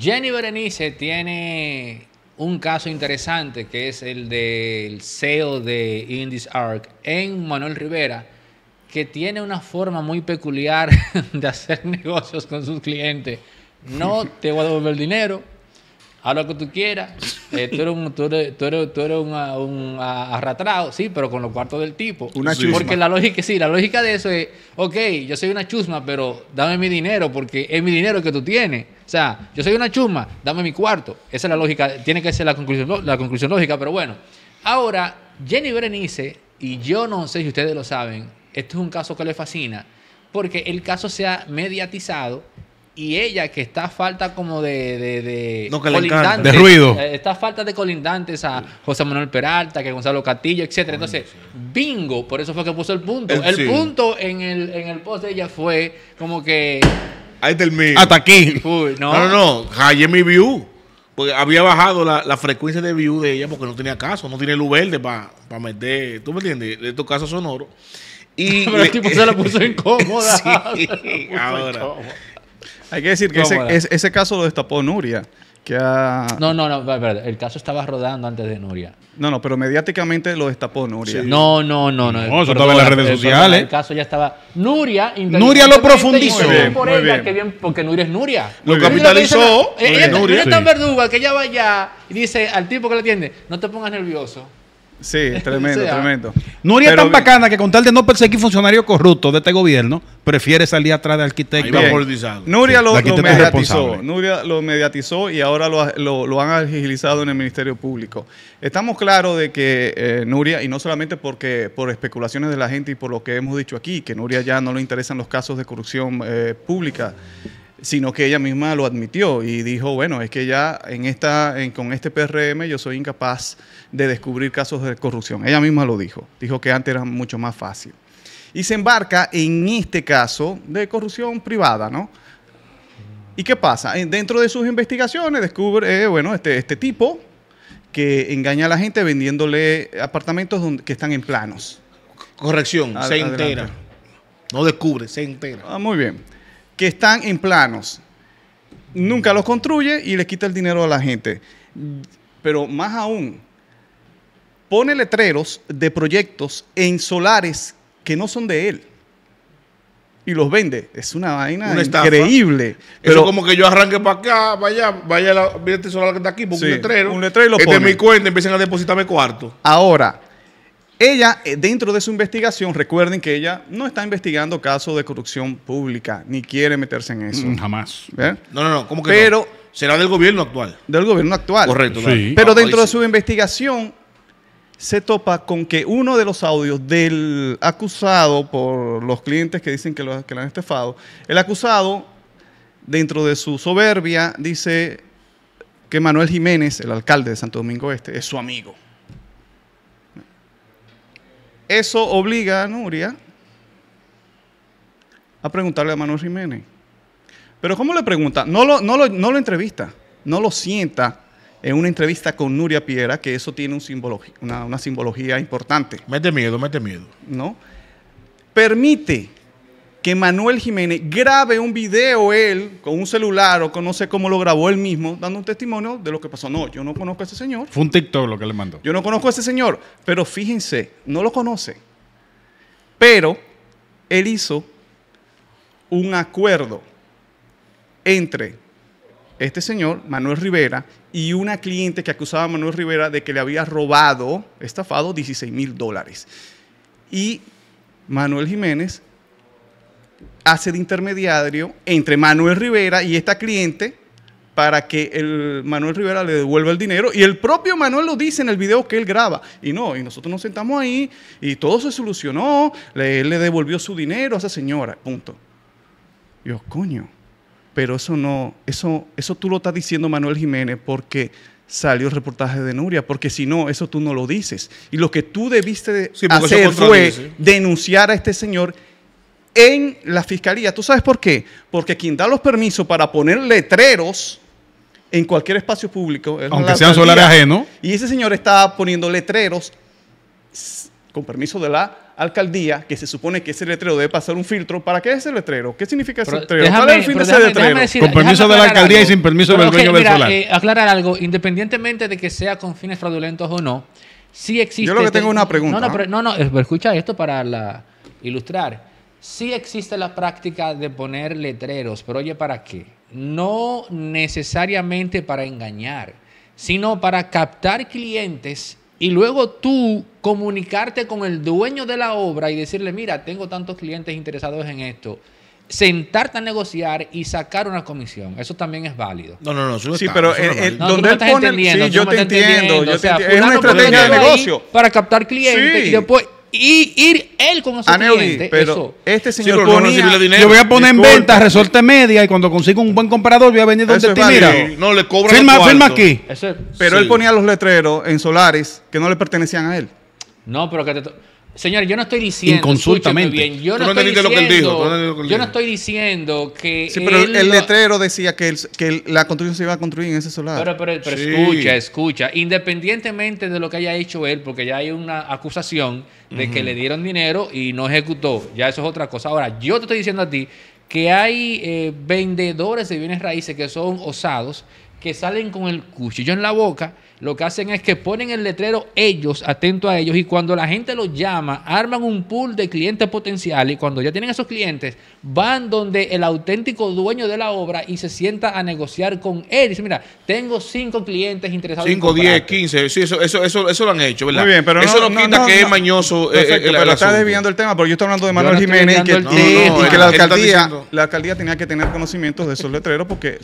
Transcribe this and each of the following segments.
Jenny Berenice tiene un caso interesante que es el del CEO de Indies Arc en Manuel Rivera, que tiene una forma muy peculiar de hacer negocios con sus clientes. No te voy a devolver dinero, haz lo que tú quieras, eh, tú eres un, tú un, arratrado, sí, pero con los cuartos del tipo. Una chusma. Porque la lógica, sí, la lógica de eso es, ok, yo soy una chusma, pero dame mi dinero, porque es mi dinero que tú tienes. O sea, yo soy una chusma, dame mi cuarto. Esa es la lógica, tiene que ser la conclusión, la conclusión lógica, pero bueno. Ahora, Jenny Berenice, y yo no sé si ustedes lo saben, esto es un caso que le fascina, porque el caso se ha mediatizado y ella que está falta como de, de, no, que colindantes, de ruido. Eh, está falta de colindantes a José Manuel Peralta, que Gonzalo Castillo, etcétera. Entonces, bingo, por eso fue que puso el punto. El, punto en el, en el post de ella fue como que ahí Hasta aquí. no. no, no, mi view. Porque había bajado la, frecuencia de view de ella porque no tenía caso, no tiene luz verde para meter, ¿tú me entiendes? De tu caso sonoro Y Pero el tipo se la puso incómoda. ahora. Hay que decir que ese, ese, caso lo destapó Nuria. Que No, no, no, el caso estaba rodando antes de Nuria. No, no, pero mediáticamente lo destapó Nuria. No, no, no, no. Eh, eso estaba en las eh, redes sociales. El, caso ya estaba. Nuria Nuria lo profundizó. bien. porque Nuria es Nuria. Lo capitalizó. Eh, Nuria, Nuria es verduga que ella va y dice al tipo que la atiende: No te pongas nervioso. Sí, tremendo, tremendo. Nuria es tan bacana que con tal de no perseguir funcionarios corruptos de este gobierno, prefiere salir atrás de arquitectos. Nuria lo, mediatizó. Nuria lo mediatizó y ahora lo, han agilizado en el Ministerio Público. Estamos claros de que eh, Nuria, y no solamente porque por especulaciones de la gente y por lo que hemos dicho aquí, que Nuria ya no le interesan los casos de corrupción eh, pública sino que ella misma lo admitió y dijo, bueno, es que ya en esta, con este PRM yo soy incapaz de descubrir casos de corrupción. Ella misma lo dijo, dijo que antes era mucho más fácil. Y se embarca en este caso de corrupción privada, ¿no? ¿Y qué pasa? Dentro de sus investigaciones descubre, eh, bueno, este, este tipo que engaña a la gente vendiéndole apartamentos que están en planos. Corrección, se entera. No descubre, se entera. Ah, muy bien que están en planos. Nunca los construye y le quita el dinero a la gente. Pero más aún, pone letreros de proyectos en solares que no son de él y los vende. Es una vaina increíble. Pero como que yo arranque para acá, vaya, vaya, la, este solar que está aquí, pongo un letrero. Un letrero y lo este mi cuenta, empiecen a depositarme cuarto. Ahora, ella, eh, dentro de su investigación, recuerden que ella no está investigando casos de corrupción pública, ni quiere meterse en eso. Mm, jamás. No, no, no, ¿cómo que Pero, Será del gobierno actual. Del gobierno actual. Correcto. Pero dentro de su investigación, se topa con que uno de los audios del acusado, por los clientes que dicen que lo, que lo han estafado, el acusado, dentro de su soberbia, dice que Manuel Jiménez, el alcalde de Santo Domingo Este, es su amigo. Eso obliga a Nuria a preguntarle a Manuel Jiménez. Pero ¿cómo le pregunta? No lo, no lo, entrevista, no lo sienta en una entrevista con Nuria Piera, que eso tiene un una, simbología importante. Mete miedo, mete miedo. ¿No? Permite que Manuel Jiménez grabe un video él con un celular o con no sé cómo lo grabó él mismo, dando un testimonio de lo que pasó. No, yo no conozco a ese señor. Fue un TikTok lo que le mandó. Yo no conozco a ese señor, pero fíjense, no lo conoce. Pero él hizo un acuerdo entre este señor, Manuel Rivera, y una cliente que acusaba a Manuel Rivera de que le había robado, estafado 16 mil dólares. Y Manuel Jiménez hace de intermediario entre Manuel Rivera y esta cliente para que el Manuel Rivera le devuelva el dinero. Y el propio Manuel lo dice en el video que él graba. Y no, y nosotros nos sentamos ahí y todo se solucionó, le, le devolvió su dinero a esa señora, punto. yo, coño, pero eso no, eso, eso tú lo estás diciendo Manuel Jiménez porque salió el reportaje de Nuria, porque si no, eso tú no lo dices. Y lo que tú debiste hacer fue denunciar a este señor en la fiscalía. ¿Tú sabes por qué? Porque quien da los permisos para poner letreros en cualquier espacio público, aunque sean solares ajenos, y ese señor está poniendo letreros con permiso de la alcaldía, que se supone que ese letrero debe pasar un filtro. ¿Para qué es ese letrero? ¿Qué significa ese letrero? ¿Cuál el fin de ese letrero? con permiso de la alcaldía y sin permiso del dueño del solar. Eh, aclarar algo, independientemente de que sea con fines fraudulentos o no, sí existe. Yo lo que tengo una pregunta. No, no, ¿ah? escucha esto para la, ilustrar Sí existe la práctica de poner letreros, pero oye, ¿para qué? No necesariamente para engañar, sino para captar clientes y luego tú comunicarte con el dueño de la obra y decirle, mira, tengo tantos clientes interesados en esto. Sentarte a negociar y sacar una comisión. Eso también es válido. No, no, no. sí, pero ¿dónde eh, yo te entiendo. Yo Es una estrategia de negocio. Para captar clientes y después y ir él con ese Aneudi, ah, Pero este señor ponía, dinero. Yo voy a poner en venta Resorte Media y cuando consigo un buen comprador voy a venir donde te mira. No le cobra Firma, firma aquí. pero él ponía los letreros en solares que no le pertenecían a él. No, pero que te Señores, yo no estoy diciendo. Inconsultamente. Bien, yo, no no estoy diciendo dijo, yo no estoy diciendo que. Sí, pero el letrero decía que, la construcción se iba a construir en ese solar. Pero, pero, escucha, escucha. Independientemente de lo que haya hecho él, porque ya hay una acusación de que le dieron dinero y no ejecutó. Ya eso es otra cosa. Ahora, yo te estoy diciendo a ti que hay eh, vendedores de bienes raíces que son osados, que salen con el cuchillo en la boca lo que hacen es que ponen el letrero ellos, atento a ellos, y cuando la gente los llama, arman un pool de clientes potenciales, y cuando ya tienen esos clientes, van donde el auténtico dueño de la obra y se sienta a negociar con él. Y dice, mira, tengo cinco clientes interesados. Cinco, diez, quince, sí, eso, eso, eso, eso, lo han hecho, ¿verdad? Muy bien, pero eso no, quita que es mañoso. Eh, eh, pero está desviando el tema, porque yo estoy hablando de Manuel Jiménez y que, la, alcaldía, tenía que tener conocimientos de esos letreros porque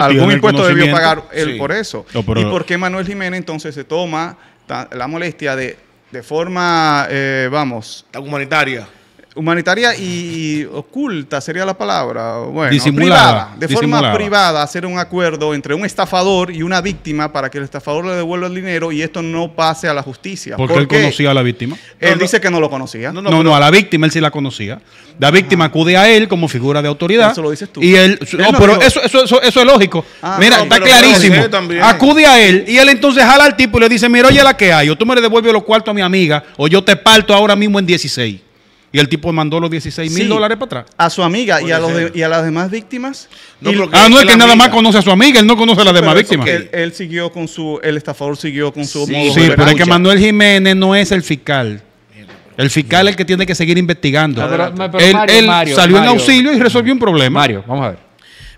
algún impuesto debió pagar él por eso. ¿Y por qué Manuel Jiménez entonces se toma la molestia de, de forma, eh, vamos... Humanitaria humanitaria y, oculta sería la palabra. Bueno, privada, de forma privada, hacer un acuerdo entre un estafador y una víctima para que el estafador le devuelva el dinero y esto no pase a la justicia. Porque él conocía a la víctima. Él dice que no lo conocía. No, no, a la víctima él sí la conocía. La víctima acude a él como figura de autoridad. Eso lo dices tú. Y él, no, pero eso, es lógico. Ah, mira, está clarísimo. Acude a él y él entonces jala al tipo y le dice, mira, oye la que hay, o tú me le devuelves los cuartos a mi amiga, o yo te parto ahora mismo en 16. Y el tipo mandó los 16 mil dólares para atrás. A su amiga y a, las demás víctimas. ah, no, es que, nada más conoce a su amiga, él no conoce a las demás víctimas. Él, siguió con su, el estafador siguió con su sí, Sí, pero es que Manuel Jiménez no es el fiscal. El fiscal es el que tiene que seguir investigando. Ah, él, salió en auxilio y resolvió un problema. Mario, vamos a ver.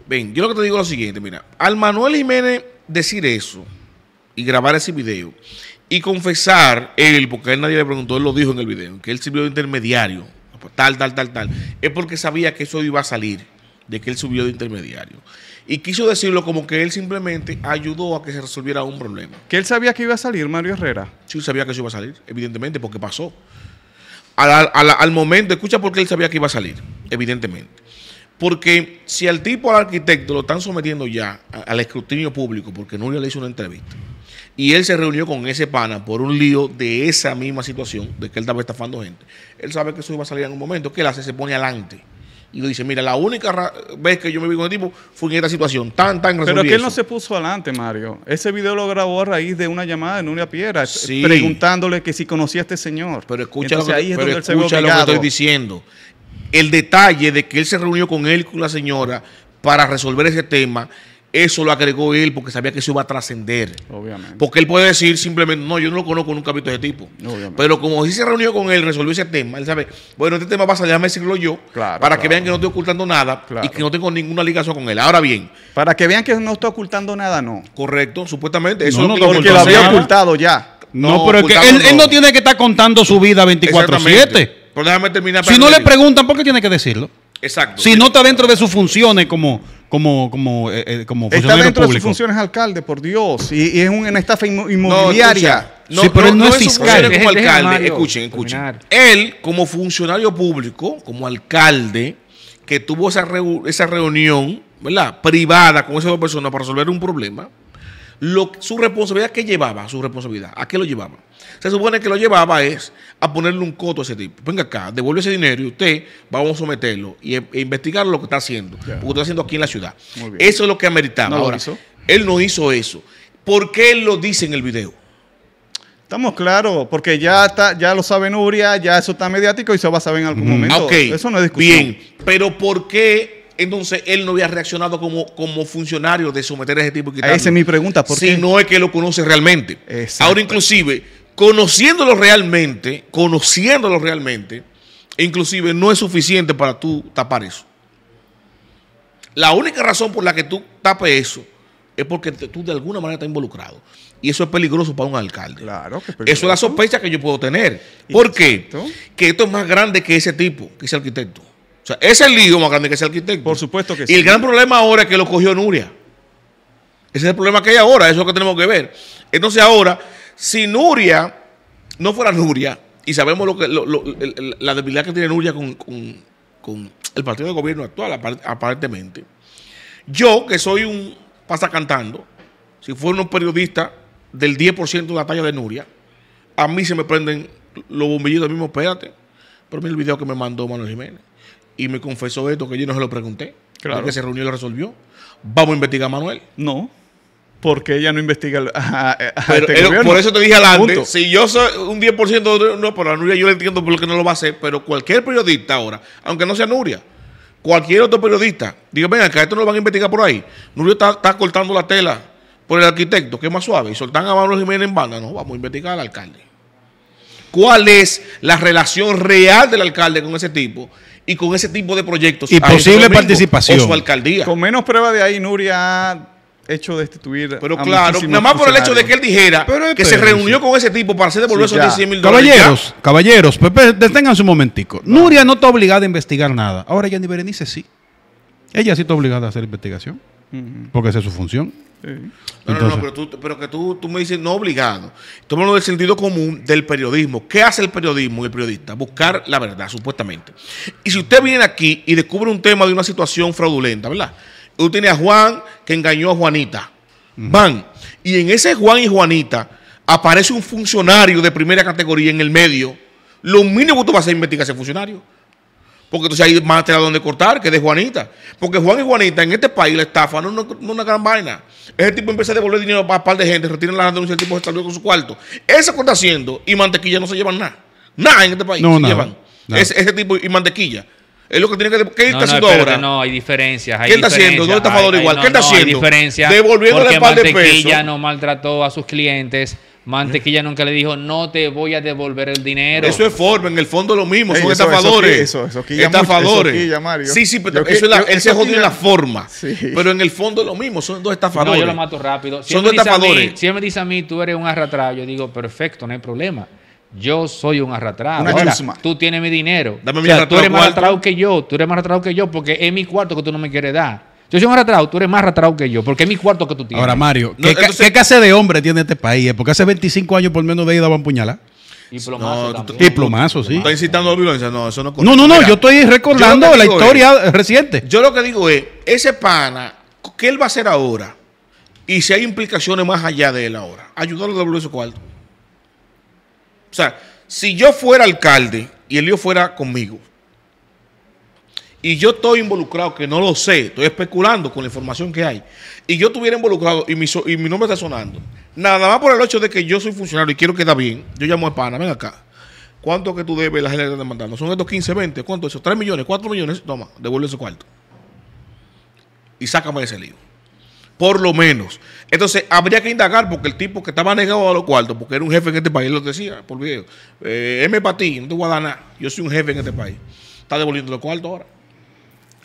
Ven, yo lo que te digo es lo siguiente, mira, al Manuel Jiménez decir eso y grabar ese video y confesar él, porque él nadie le preguntó, él lo dijo en el video, que él sirvió de intermediario, pues, tal, tal, tal, tal, es porque sabía que eso iba a salir, de que él subió de intermediario. Y quiso decirlo como que él simplemente ayudó a que se resolviera un problema. ¿Que él sabía que iba a salir Mario Herrera? Sí, sabía que eso iba a salir, evidentemente, porque pasó. Al, momento, escucha porque él sabía que iba a salir, evidentemente. Porque si al tipo, al arquitecto, lo están sometiendo ya al escrutinio público, porque no le hizo una entrevista, y él se reunió con ese pana por un lío de esa misma situación, de que él estaba estafando gente. Él sabe que eso iba a salir en un momento, que él hace, se pone adelante. Y le dice, mira, la única vez que yo me vi con el tipo fue en esta situación, tan, tan Pero que él no se puso adelante, Mario. Ese video lo grabó a raíz de una llamada de Nuria Piera, eh, preguntándole que si conocía a este señor. Pero escucha, es lo que estoy diciendo. El detalle de que él se reunió con él, con la señora, para resolver ese tema eso lo agregó él porque sabía que eso iba a trascender. Obviamente. Porque él puede decir simplemente, no, yo no lo conozco, nunca he visto ese tipo. Pero como sí se reunió con él, resolvió ese tema, él sabe, bueno, este tema pasa, déjame decirlo yo, para que vean que no estoy ocultando nada y que no tengo ninguna ligación con él. Ahora bien. Para que vean que no estoy ocultando nada, no. Correcto, supuestamente. Eso no, lo que porque lo había ocultado ya. No, pero es que él, no. tiene que estar contando su vida 24-7. déjame Si no le preguntan, ¿por qué tiene que decirlo? Exacto. Si no está dentro de sus funciones como, como, como, eh, eh, como funcionario Está dentro de sus funciones alcalde, por Dios. Y, es un, una estafa inmobiliaria. No, sí, pero no, él no, es fiscal. alcalde. escuchen, escuchen. Él, como funcionario público, como alcalde, que tuvo esa, esa reunión, ¿verdad? Privada con esas dos personas para resolver un problema su responsabilidad, ¿qué llevaba? Su responsabilidad, ¿a qué lo llevaba? Se supone que lo llevaba es a ponerle un coto a ese tipo. Venga acá, devuelve ese dinero y usted vamos a someterlo e, e, investigar lo que está haciendo, lo que está haciendo aquí en la ciudad. Eso es lo que ameritaba. él no hizo eso. ¿Por qué él lo dice en el video? Estamos claros, porque ya está, ya lo sabe Nuria, ya eso está mediático y se va a saber en algún momento. Eso no es discusión. Bien, pero ¿por qué entonces él no había reaccionado como, como funcionario de someter a ese tipo de quitarlo. Esa es mi pregunta. ¿por Si no es que lo conoce realmente. Ahora, inclusive, conociéndolo realmente, conociéndolo realmente, inclusive no es suficiente para tú tapar eso. La única razón por la que tú tapes eso es porque tú de alguna manera estás involucrado. Y eso es peligroso para un alcalde. Claro Eso es la sospecha que yo puedo tener. ¿Por qué? Que esto es más grande que ese tipo, que ese arquitecto. O sea, ese es el lío más grande que el arquitecto. Por supuesto que sí. Y el gran problema ahora es que lo cogió Nuria. Ese es el problema que hay ahora, eso es lo que tenemos que ver. Entonces ahora, si Nuria no fuera Nuria, y sabemos lo que la debilidad que tiene Nuria con, el partido de gobierno actual, aparentemente, yo que soy un pasa cantando, si fuera un periodista del 10% de la talla de Nuria, a mí se me prenden los bombillitos mismo, espérate, pero mira el video que me mandó Manuel Jiménez y me confesó esto que yo no se lo pregunté. Claro. que se reunió y lo resolvió. Vamos a investigar a Manuel. No. Porque ella no investiga a, este Por eso te dije adelante. Si yo soy un 10% no, por Nuria, yo le entiendo por lo que no lo va a hacer, pero cualquier periodista ahora, aunque no sea Nuria, cualquier otro periodista, diga, venga, acá esto no lo van a investigar por ahí. Nuria está, está cortando la tela por el arquitecto, que es más suave, y soltan a Manuel Jiménez en banda, no, vamos a investigar al alcalde cuál es la relación real del alcalde con ese tipo y con ese tipo de proyectos. Y posible participación. su alcaldía. Con menos prueba de ahí, Nuria ha hecho destituir. Pero claro, nada más por el hecho de que él dijera que se reunió con ese tipo para hacer devolver esos 10 mil dólares. Caballeros, caballeros, deténganse un momentico. Nuria no está obligada a investigar nada. Ahora Yanni Berenice sí. Ella sí está obligada a hacer investigación, porque esa es su función. No, no, no, pero, que tú, me dices no obligado. Tómalo del sentido común del periodismo. ¿Qué hace el periodismo y el periodista? Buscar la verdad, supuestamente. Y si usted viene aquí y descubre un tema de una situación fraudulenta, ¿verdad? Usted tiene a Juan que engañó a Juanita. Van. Y en ese Juan y Juanita aparece un funcionario de primera categoría en el medio. Lo mínimo que tú vas a hacer es investigar ese funcionario. Porque entonces hay más tela donde cortar que de Juanita. Porque Juan y Juanita en este país la estafa no es una, no una, gran vaina. Ese tipo empieza a devolver dinero para un par de gente, retiran las denuncias, el tipo de estableció con su cuarto. Eso está haciendo y mantequilla no se llevan nada. Nada en este país no, se nada, llevan. Ese, tipo y mantequilla. Es lo que tiene que. ¿Qué no, está haciendo ahora? No, hay diferencias. Hay ¿Qué está haciendo? ¿Dónde está igual? ¿Qué está haciendo? Devolviendo diferencias. el par de pesos. Mantequilla no maltrató a sus clientes Mantequilla ¿Eh? nunca le dijo, no te voy a devolver el dinero. Eso es forma, en el fondo lo mismo, son estafadores. Eso, estafadores. Sí, sí, pero eso es la, él se jodió en la forma. Pero en el fondo lo mismo, son dos estafadores. No, yo lo mato rápido. Si son dos estafadores. si él me dice a mí, tú eres un arratrado, yo digo, perfecto, no hay problema. Yo soy un arratrado. tú tienes mi dinero. Dame tú eres más arratrao que yo, tú eres más arratrado que yo porque es mi cuarto que tú no me quieres dar. Yo soy un ratrao, tú eres más ratrao que yo, porque es mi cuarto que tú tienes. Ahora, Mario, eh, ¿qué, clase de hombre tiene este país? Eh, porque hace 25 años por lo menos de ahí daban puñalas. Y sí. Está incitando a violencia? No, eso no No, no, yo estoy recordando la historia eh, reciente. Yo lo que digo es, ese pana, ¿qué él va a hacer ahora? Y si hay implicaciones más allá de él ahora, ayudarlo a devolver su cuarto. O sea, si yo fuera alcalde y el lío fuera conmigo, y yo estoy involucrado, que no lo sé, estoy especulando con la información que hay, y yo estuviera involucrado y mi, nombre está sonando, nada más por el hecho de que yo soy funcionario y quiero que bien, yo llamo a Pana, ven acá. ¿Cuánto que tú debes la gente está demandando? ¿Son estos 15, 20? ¿Cuánto eso? ¿3 millones? ¿4 millones? Toma, devuelve ese cuarto. Y sácame de ese lío. Por lo menos. Entonces, habría que indagar porque el tipo que estaba negado a los cuartos, porque era un jefe en este país, él lo decía por video, eh, M para ti, no te voy a dar nada. Yo soy un jefe en este país. Está devolviendo los cuartos ahora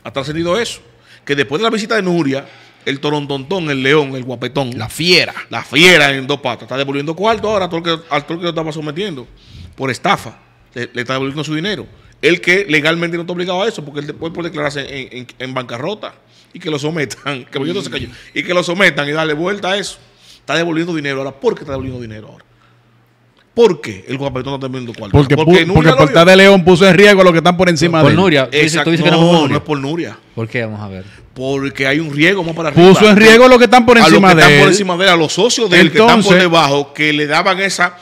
ha trascendido eso. Que después de la visita de Nuria, el torontontón, el león, el guapetón. La fiera. La fiera en dos patas. Está devolviendo cuarto ahora al todo que, lo estaba sometiendo por estafa. Le, está devolviendo su dinero. El que legalmente no está obligado a eso, porque él después puede declararse en, bancarrota y que lo sometan. Que se y que lo sometan y darle vuelta a eso. Está devolviendo dinero ahora. ¿Por qué está devolviendo dinero ahora? ¿Por qué el guapetón no terminando cuarto? Porque, porque, el Porta de León puso en riesgo a los que están por encima de él. Nuria. Exacto. no, no, es por Nuria. ¿Por qué? Vamos a ver. Porque hay un riesgo más para arriba. Puso en riesgo a los que están por encima a los que de están él. por encima de él, a los socios de él que están por debajo, que le daban esa,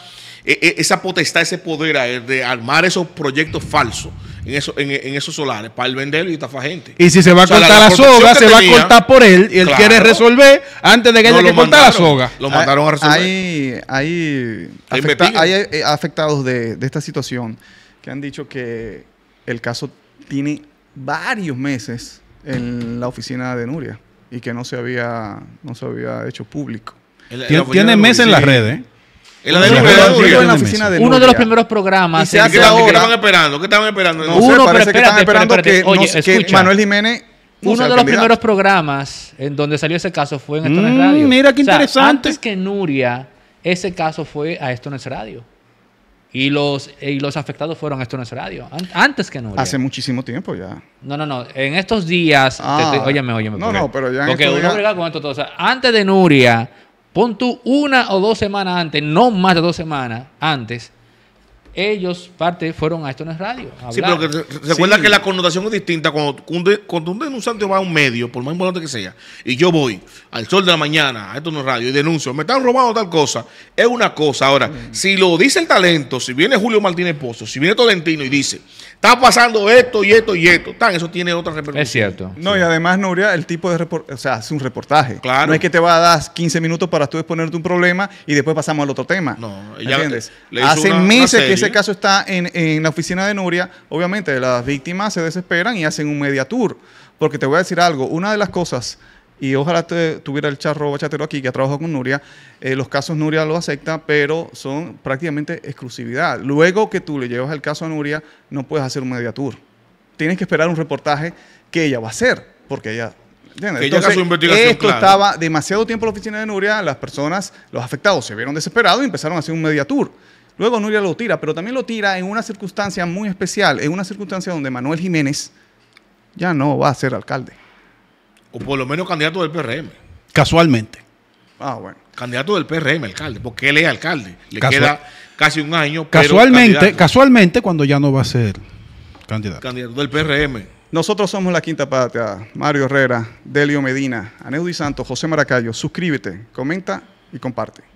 e, e, esa potestad, ese poder a de armar esos proyectos falsos en, esos solares para el venderlo y estafa gente. Y si se va a cortar la, soga, se va a cortar por él y él quiere resolver antes de que haya que cortar la soga. Lo mataron a ah, resolver. Hay, hay, eh, afectados de, esta situación que han dicho que el caso tiene varios meses en la oficina de Nuria y que no se había, no se había hecho público. tiene meses en las redes. En la de Nuria. Uno de los primeros programas. ¿Y ¿Qué estaban esperando? ¿Qué estaban esperando? No sé, parece que estaban esperando que Manuel Jiménez uno de los primeros programas en donde salió ese caso fue en Estones mm, Radio. Mira qué interesante. antes que Nuria, ese caso fue a Estones Radio. Y los, eh, y los afectados fueron a Estones Radio. antes que Nuria. Hace muchísimo tiempo ya. No, no, no. En estos días. Ah. óyeme, óyeme. No, no, pero ya. En porque uno días... con esto todo. O sea, antes de Nuria Pon tú una o dos semanas antes, no más de dos semanas antes, ellos parte fueron a esto en es radio. sí, pero recuerda que la connotación es distinta. Cuando, cuando, un denunciante va a un medio, por más importante que sea, y yo voy al sol de la mañana a esto en es radio y denuncio, me están robando tal cosa, es una cosa. Ahora, mm. si lo dice el talento, si viene Julio Martínez Pozo, si viene Tolentino y dice, está pasando esto y esto y esto. Tan, eso tiene otra repercusión. Es cierto. No, y además, Nuria, el tipo de reportaje, o sea, es un reportaje. Claro. No es que te va a dar 15 minutos para tú exponerte un problema y después pasamos al otro tema. No, ya ¿entiendes? Hace meses que ese caso está en, en la oficina de Nuria. Obviamente, las víctimas se desesperan y hacen un media tour. Porque te voy a decir algo, una de las cosas y ojalá tuviera el charro bachatero aquí que ha trabajado con Nuria. Eh, los casos Nuria lo acepta, pero son prácticamente exclusividad. Luego que tú le llevas el caso a Nuria, no puedes hacer un mediatur Tienes que esperar un reportaje que ella va a hacer, porque ella su investigación, esto estaba demasiado tiempo en la oficina de Nuria, las personas, los afectados se vieron desesperados y empezaron a hacer un mediatur Luego Nuria lo tira, pero también lo tira en una circunstancia muy especial, en una circunstancia donde Manuel Jiménez ya no va a ser alcalde o por lo menos candidato del PRM. Casualmente. Ah, bueno. Candidato del PRM, alcalde, porque él es alcalde. Le queda casi un año. casualmente, casualmente cuando ya no va a ser candidato. Candidato del PRM. Nosotros somos la quinta patria. Mario Herrera, Delio Medina, Aneudi Santos, José Maracayo. Suscríbete, comenta y comparte.